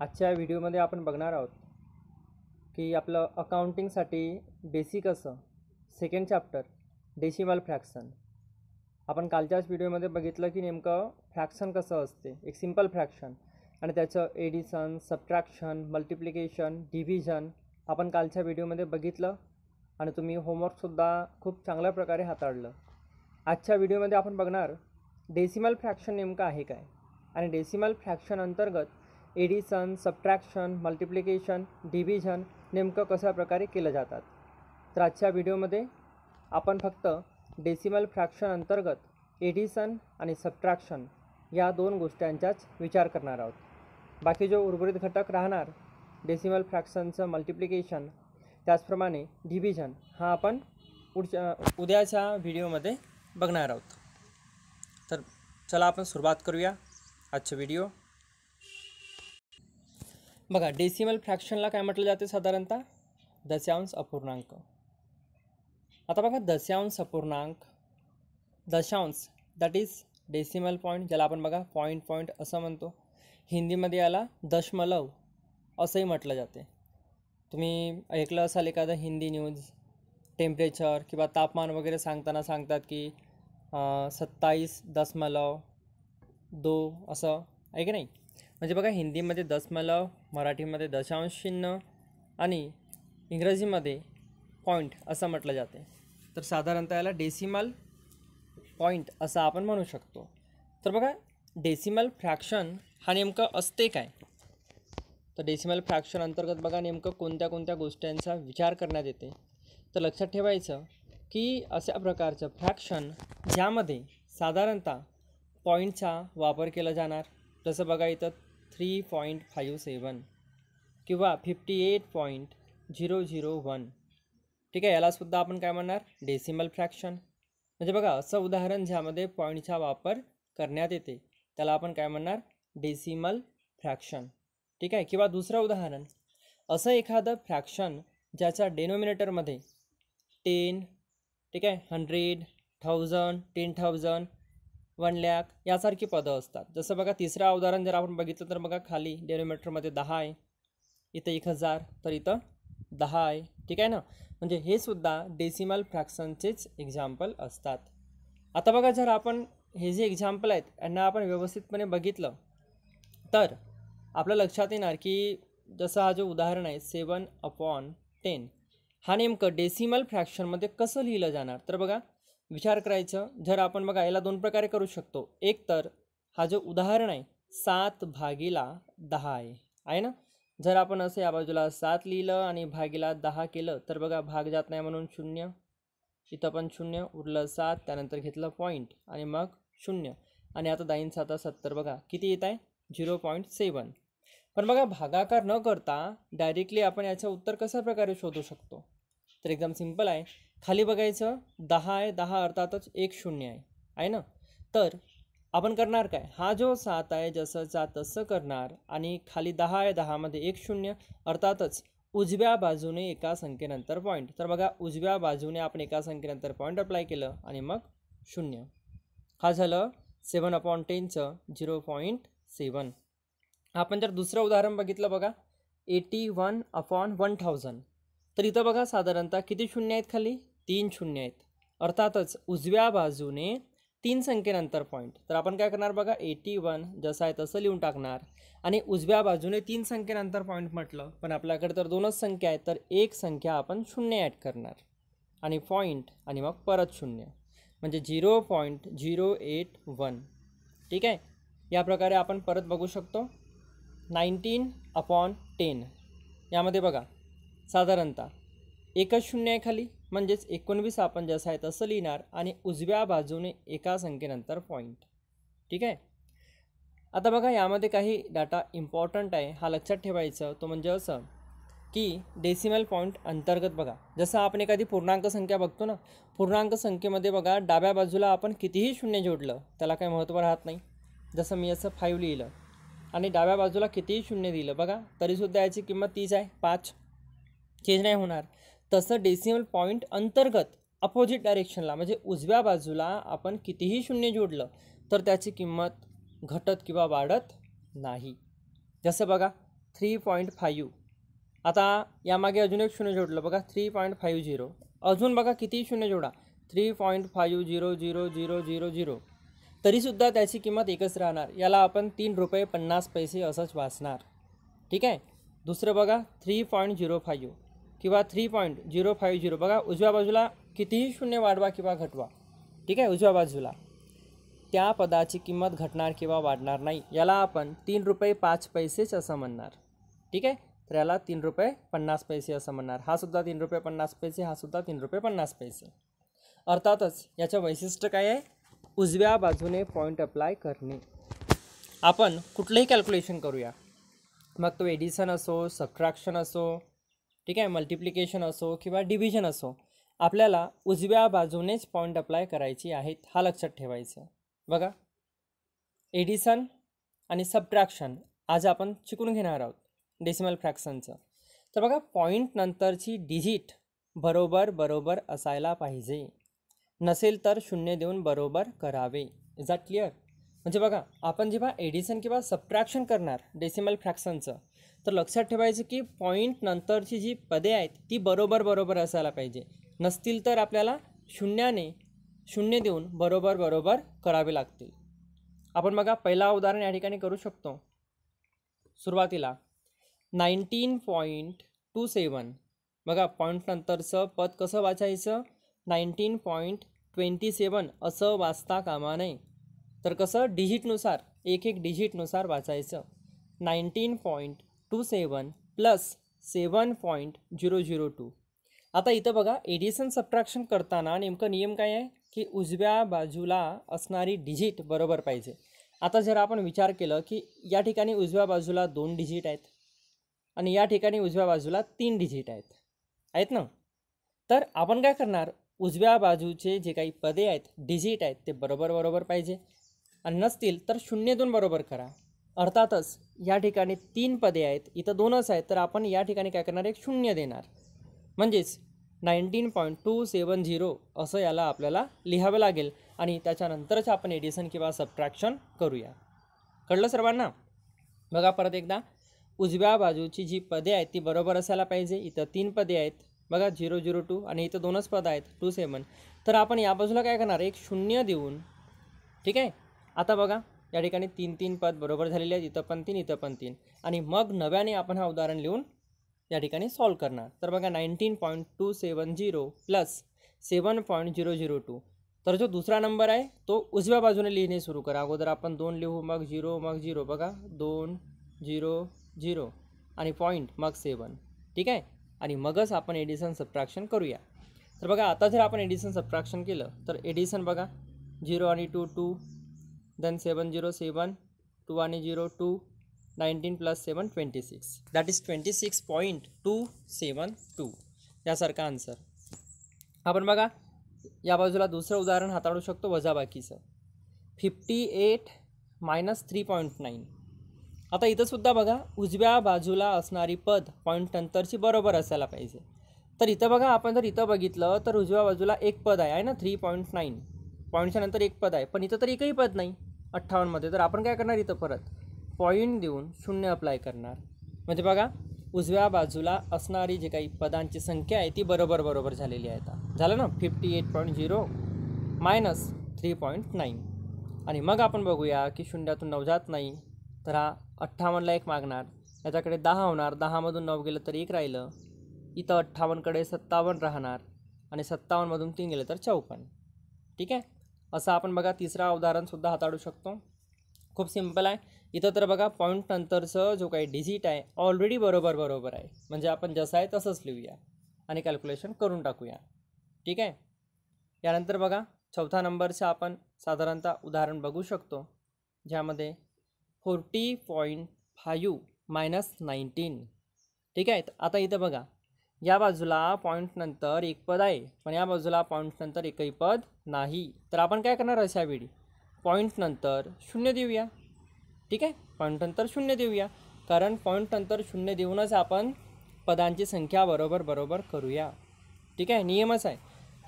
आजच्या व्हिडिओमध्ये आपण बघणार आहोत की आपलं अकाउंटिंगसाठी बेसिक असं सेकंड चॅप्टर डेसिमल फ्रॅक्शन आपण कालच्याच व्हिडिओमध्ये बघितलं की नेमकं फ्रॅक्शन कसं असते एक सिम्पल फ्रॅक्शन आणि त्याचं एडिशन सबट्रॅक्शन मल्टिप्लिकेशन डिव्हिजन आपण कालच्या व्हिडिओमध्ये बघितलं आणि तुम्ही होमवर्कसुद्धा खूप चांगल्या प्रकारे हाताळलं आजच्या व्हिडिओमध्ये आपण बघणार डेसिमल फ्रॅक्शन नेमकं आहे काय आणि डेसिमल फ्रॅक्शन अंतर्गत एडिशन सबट्रॅक्शन मल्टिप्लिकेशन डिव्हिजन नेमकं कशा प्रकारे केलं जातात तर आजच्या व्हिडिओमध्ये आपण फक्त डेसिमल फ्रॅक्शन अंतर्गत एडिशन आणि सबट्रॅक्शन या दोन गोष्टींचाच विचार करणार आहोत बाकी जो उर्वरित घटक राहणार डेसिमल फ्रॅक्शनचं मल्टिप्लिकेशन त्याचप्रमाणे डिव्हिजन हा आपण पुढच्या उद्याच्या व्हिडिओमध्ये बघणार आहोत तर चला आपण सुरुवात करूया आजचा व्हिडिओ बघा डेसिमल फ्रॅक्शनला काय म्हटलं जाते साधारणतः दशांश अपूर्णांक आता बघा दशांश अपूर्णांक दशांश दॅट इज डेसिमल पॉईंट ज्याला आपण बघा पॉईंट पॉईंट असं म्हणतो हिंदीमध्ये याला दशमलव असंही म्हटलं जाते तुम्ही ऐकलं असाल एखादं हिंदी न्यूज टेम्परेचर किंवा तापमान वगैरे सांगताना सांगतात की सत्तावीस दशमलव दो असं आहे की नाही म्हणजे बघा हिंदीमध्ये दशमलव मराठीमध्ये दशांश चिन्ह आणि इंग्रजीमध्ये पॉईंट असं म्हटलं जाते तर साधारणतः याला डेसिमल पॉईंट असं आपण म्हणू शकतो तर बघा डेसिमल फ्रॅक्शन हा नेमकं असते काय तर डेसिमल फ्रॅक्शन अंतर्गत बघा नेमकं कोणत्या कोणत्या गोष्टींचा विचार करण्यात येते तर लक्षात ठेवायचं की अशा प्रकारचं फ्रॅक्शन ज्यामध्ये साधारणतः पॉईंटचा वापर केला जाणार जसं बघा इथं थ्री पॉईंट फाईव्ह सेवन किंवा fifty eight point zero zero one ठीक आहे यालासुद्धा आपण काय म्हणणार डेसिमल फ्रॅक्शन म्हणजे बघा असं उदाहरण ज्यामध्ये पॉईंटचा वापर करण्यात येते त्याला आपण काय म्हणणार डेसिमल फ्रॅक्शन ठीक आहे किंवा दुसरं उदाहरण असं एखादं फ्रॅक्शन ज्याच्या डेनोमिनेटरमध्ये टेन ठीक आहे hundred thousand ten thousand one lakh यासारखी पदं असतात जसं बघा तिसरं उदाहरण जर आपण बघितलं तर बघा खाली डेनोमीटरमध्ये दहा आहे इथं एक हजार तर इथं दहा आहे ठीक आहे ना म्हणजे हे सुद्धा डेसिमल फ्रॅक्शनचेच एक्झाम्पल असतात आता बघा जर आपण हे जे एक्झाम्पल आहेत यांना आपण व्यवस्थितपणे बघितलं तर आपल्या लक्षात येणार की जसं हा जो उदाहरण आहे सेवन अपॉन टेन हा नेमकं डेसिमल फ्रॅक्शनमध्ये कसं लिहिलं जाणार तर बघा विचार करायचं जर आपण बघा याला दोन प्रकारे करू शकतो एक तर हा जो उदाहरण आहे सात भागीला दहा आहे आहे ना जर आपण असं या बाजूला सात लिहिलं आणि भागीला दहा केलं तर बघा भाग जात नाही म्हणून शून्य इथं पण शून्य उरलं सात त्यानंतर घेतलं पॉईंट आणि मग शून्य आणि आता दाईन साता सत्तर बघा किती येत आहे झिरो पॉईंट सेवन पण बघा भागाकार न करता डायरेक्टली आपण याचं उत्तर कशा प्रकारे शोधू शकतो तर एकदम सिम्पल आहे खाली बघायचं दहा आहे दहा अर्थातच एक शून्य आहे आहे ना तर आपण करणार काय हा जो सात आहे जसंचा तसं करणार आणि खाली दहा आहे दहामध्ये एक शून्य अर्थातच उजव्या बाजूने एका संख्येनंतर पॉईंट तर बघा उजव्या बाजूने आपण एका संख्येनंतर पॉईंट अप्लाय केलं आणि मग शून्य हा झालं सेवन अपॉन टेनचं झिरो पॉईंट सेवन आपण जर दुसरं उदाहरण बघितलं बघा eighty one upon one thousand तो इत बघा साधारणतः किती शून्य आहेत खाली तीन शून्य आहेत अर्थातच उजव्या बाजूने तीन संख्येनंतर पॉइंट तो अपन काय करणार बघा एटी वन जसं है तस लिहून टाकणार आणि उजव्या बाजूने तीन संख्येनंतर पॉईंट म्हटलं पण आपल्याकडे तर संख्या है तो एक संख्या अपन शून्य ऐड करना पॉइंट आग परत शून्य मजे zero point zero eight one ठीक है या प्रकारे आपण परत बघू शकतो नाईन्टीन अपॉन टेन यामध्ये बगा साधारणतः एकच शून्य आहे खाली म्हणजेच एकोणवीस आपण जसं आहे तसं लिहिणार आणि उजव्या बाजूने एका संख्येनंतर पॉईंट ठीक आहे आता बघा यामध्ये काही डाटा इम्पॉर्टंट आहे हा लक्षात ठेवायचं तो म्हणजे असं की डेसिमल पॉईंट अंतर्गत बघा जसं आपण एखादी पूर्णांक संख्या बघतो ना पूर्णांक संख्येमध्ये बघा डाव्या बाजूला आपण कितीही शून्य जोडलं त्याला काही महत्त्व राहत नाही जसं मी असं फाईव्ह लिहिलं आणि डाव्या बाजूला कितीही शून्य दिलं बघा तरीसुद्धा याची किंमत तीच आहे पाच चेंज नाही होणार तसं डेसिमल पॉईंट अंतर्गत अपोजिट डायरेक्शनला म्हणजे उजव्या बाजूला आपण कितीही शून्य जोडलं तर त्याची किंमत घटत किंवा वाढत नाही जसं बघा थ्री पॉईंट फाईव्ह आता यामागे अजून एक शून्य जोडलं बघा थ्री पॉईंट फाईव्ह झिरो अजून बघा कितीही शून्य जोडा three point five zero zero zero zero zero तरीसुद्धा त्याची किंमत एकच राहणार याला आपण तीन रुपये पन्नास पैसे असंच वाचणार ठीक आहे दुसरं बघा थ्री पॉईंट झिरो फाईव्ह किंवा three point zero five zero बघा उजव्या बाजूला कितीही शून्य वाढवा किंवा घटवा ठीक आहे उजव्या बाजूला त्या पदाची किंमत घटणार किंवा वाढणार नाही याला आपण तीन रुपये पाच पैसेच असं म्हणणार ठीक आहे तर याला तीन रुपये पन्नास पैसे असं म्हणणार हा सुद्धा तीन रुपये पन्नास पैसे हा सुद्धा तीन रुपये पन्नास पैसे अर्थातच याचं वैशिष्ट्य काय आहे उजव्या बाजूने पॉईंट अप्लाय करणे आपण कुठलंही कॅल्क्युलेशन करूया मग तो एडिशन असो सबट्रॅक्शन असो ठीक आहे मल्टिप्लिकेशन असो किंवा डिव्हिजन असो आपल्याला उजव्या बाजूनेच पॉईंट अप्लाय करायची आहेत हा लक्षात ठेवायचं बघा एडिसन आणि सबट्रॅक्शन आज आपण शिकून घेणार आहोत डेसिमल फ्रॅक्शनचं तर बघा पॉईंट नंतरची डिजिट बरोबर बरोबर असायला पाहिजे नसेल तर शून्य देऊन बरोबर करावे इज दॅट क्लिअर म्हणजे बघा आपण जेव्हा एडिशन किंवा सबट्रॅक्शन करणार डेसिमल फ्रॅक्शनचं तर लक्षात ठेवायचं की पॉईंट नंतरची जी पदे आहेत ती बरोबर बरोबर असायला पाहिजे नसतील तर आपल्याला शून्याने शून्य देऊन बरोबर बरोबर करावे लागतील आपण बघा पहिला उदाहरण या ठिकाणी करू शकतो सुरुवातीला नाईन्टीन पॉईंट टू सेवन बघा पॉईंट नंतरचं पद कसं वाचायचं नाईन्टीन पॉईंट ट्वेंटी सेवन असं वाचता कामा नये तर कसं डिजिटनुसार एक एक डिजिटनुसार वाचायचं nineteen point two seven plus seven point zero zero two आता इथं बघा एडिशन सबट्रॅक्शन करताना नेमकं नियम काय आहे की उजव्या बाजूला असणारी डिजिट बरोबर पाहिजे आता जर आपण विचार केलं की या ठिकाणी उजव्या बाजूला दोन डिजिट आहेत आणि या ठिकाणी उजव्या बाजूला तीन डिजिट आहेत आहेत ना तर आपण काय करणार उजव्या बाजूचे जे काही पदे आहेत डिजिट आहेत ते बरोबर बरोबर पाहिजे आणि नसतील तर शून्य दोन बरोबर करा अर्थातच या ठिकाणी तीन पदे आहेत इथं दोनच आहेत तर आपण या ठिकाणी काय करणार एक शून्य देणार म्हणजेच nineteen point two seven zero असं याला आपल्याला लिहावं लागेल आणि त्याच्यानंतरच आपण एडिशन किंवा सबट्रॅक्शन करूया कळलं सर्वांना बघा परत एकदा उजव्या बाजूची जी पदे आहेत ती बरोबर असायला पाहिजे इथं तीन पदे आहेत बघा झिरो झिरो टू आणि इथं दोनच पदं आहेत टू सेवन तर आपण या बाजूला काय करणार एक शून्य देऊन ठीक आहे आता बघा या ठिकाणी तीन तीन पद बरोबर झालेले आहेत इथं पण तीन इथं पण तीन आणि मग नव्याने आपण हा उदाहरण लिहून या ठिकाणी सॉल्व करणार तर बघा nineteen point two seven zero plus seven point zero zero two तर जो दुसरा नंबर आहे तो उजव्या बाजूने लिहिणे सुरू करा अगोदर आपण दोन लिहू मग झिरो मग झिरो बघा दोन झिरो झिरो आणि पॉईंट मग सेवन ठीक आहे आणि मगच आपण एडिसन सबट्रॅक्शन करूया तर बघा आता जर आपण एडिसन सबट्रॅक्शन केलं तर एडिसन बघा झिरो आणि two two then two 2102 plus seven twenty six that 19 plus 7 26 that is 26.272 यासारखा आन्सर आपण बघा या बाजूला दुसरं उदाहरण हाताळू शकतो वजाबाकीचं fifty eight minus three point nine आता इथंसुद्धा बघा उजव्या बाजूला असणारी पद पॉईंट नंतरची बरोबर असायला पाहिजे तर इथं बघा आपण जर इथं बघितलं तर उजव्या बाजूला एक पद आहे ना थ्री पॉईंट नाईन पॉईंटच्या नंतर एक पद आहे पण इथं तर एकही पद नाही अठ्ठावन्नमध्ये तर आपण काय करणार इथं परत पॉईंट देऊन शून्य अप्लाय करणार म्हणजे बघा उजव्या बाजूला असणारी जी काही पदांची संख्या आहे ती बरोबर बरोबर झालेली आहे आता झालं ना fifty eight point zero minus three point nine आणि मग आपण बघूया की शून्यातून नऊ जात नाही तर हा अठ्ठावन्नला एक मागणार याच्याकडे दहा होणार दहामधून नऊ गेलं तर एक राहिलं इथं अठ्ठावन्नकडे सत्तावन्न राहणार आणि सत्तावन्नमधून तीन गेलं तर चौपन्न ठीक आहे असं आपण बघा तिसरा उदाहरणसुद्धा हाताळू शकतो खूप सिम्पल आहे इथं तर बघा पॉईंट नंतरचं जो काही डिजिट आहे ऑलरेडी बरोबर बरोबर आहे म्हणजे आपण जसं आहे तसंच लिहूया आणि कॅल्क्युलेशन करून टाकूया ठीक आहे यानंतर बघा चौथा नंबरचं आपण साधारणतः उदाहरण बघू शकतो ज्यामध्ये forty point five minus nineteen ठीक आहे आता इथं बघा या बाजूला पॉईंटनंतर एक पद आहे पण या बाजूला पॉईंटनंतर एकही पद नाही तर आपण काय करणार अशा वेळी पॉईंटनंतर शून्य देऊया ठीक आहे पॉईंटनंतर शून्य देऊया कारण पॉईंटनंतर शून्य देऊनच आपण पदांची संख्या बरोबर बरोबर करूया ठीक आहे नियमच आहे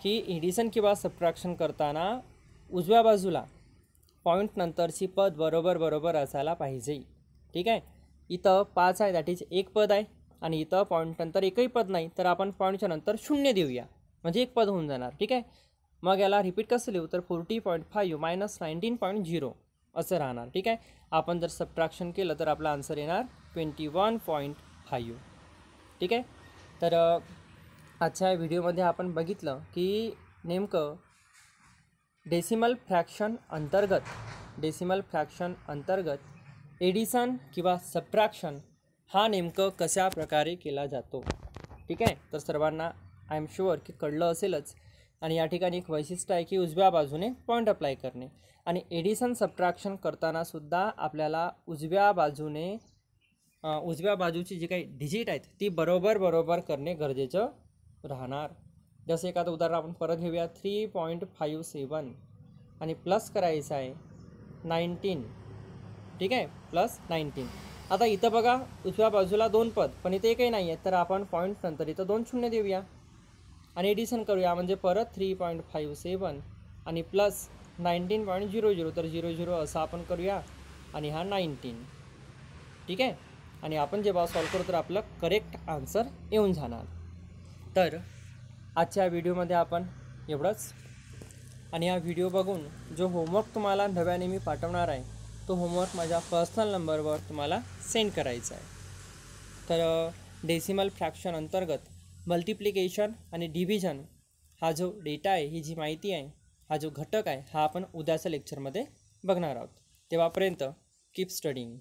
की एडिशन किंवा सबट्रॅक्शन करताना उजव्या बाजूला पॉईंटनंतरची पद बरोबर बरोबर असायला पाहिजे ठीक आहे इथं पाच आहे दॅट इज एक पद आहे आणि इथं पॉईंट नंतर एकही पद नाही तर आपण पॉईंटच्या नंतर शून्य देऊया म्हणजे एक पद होऊन जाणार ठीक आहे मग याला रिपीट कसं लिहू तर forty point five minus nineteen point zero असं राहणार ठीक आहे आपण जर सबट्रॅक्शन केलं तर आपला आन्सर येणार ट्वेंटी वन पॉईंट फाईव्ह ठीक आहे तर आजच्या व्हिडिओमध्ये आपण बघितलं की नेमकं डेसिमल फ्रॅक्शन अंतर्गत डेसिमल फ्रॅक्शन अंतर्गत एडिसन किंवा सबट्रॅक्शन हा नेमकं कशा प्रकारे केला जातो ठीक आहे तर सर्वांना आय एम शुअर की कळलं असेलच आणि या ठिकाणी एक वैशिष्ट्य आहे की उजव्या बाजूने पॉईंट अप्लाय करणे आणि एडिशन सबट्रॅक्शन करतानासुद्धा आपल्याला उजव्या बाजूने उजव्या बाजूची जी काही डिजिट आहेत ती बरोबर बरोबर करणे गरजेचं राहणार जसं एखादं उदाहरण आपण परत घेऊया थ्री पॉईंट फाईव्ह सेवन आणि प्लस करायचं आहे नाईन्टीन ठीक आहे प्लस नाईन्टीन आता इथं बघा उजव्या बाजूला दोन पद पण इथे एकही नाही आहेत तर आपण पॉईंट नंतर इथं दोन शून्य देऊया आणि एडिशन करूया म्हणजे परत थ्री पॉईंट फाईव्ह सेवन आणि plus nineteen point zero zero तर झिरो झिरो असं आपण करूया आणि हा नाईन्टीन ठीक आहे आणि आपण जेव्हा सॉल्व करू तर आपलं करेक्ट आन्सर येऊन जाणार तर आजच्या व्हिडिओमध्ये आपण एवढंच आणि हा व्हिडिओ बघून जो होमवर्क तुम्हाला नव्याने मी पाठवणार आहे तो होमवर्क माझ्या पर्सनल नंबरवर तुम्हाला सेंड करायचा आहे तर डेसिमल फ्रॅक्शन अंतर्गत मल्टिप्लिकेशन आणि डिव्हिजन हा जो डेटा आहे ही जी माहिती आहे हा जो घटक आहे हा आपण उद्याच्या लेक्चरमध्ये बघणार आहोत तेव्हापर्यंत कीप स्टडिंग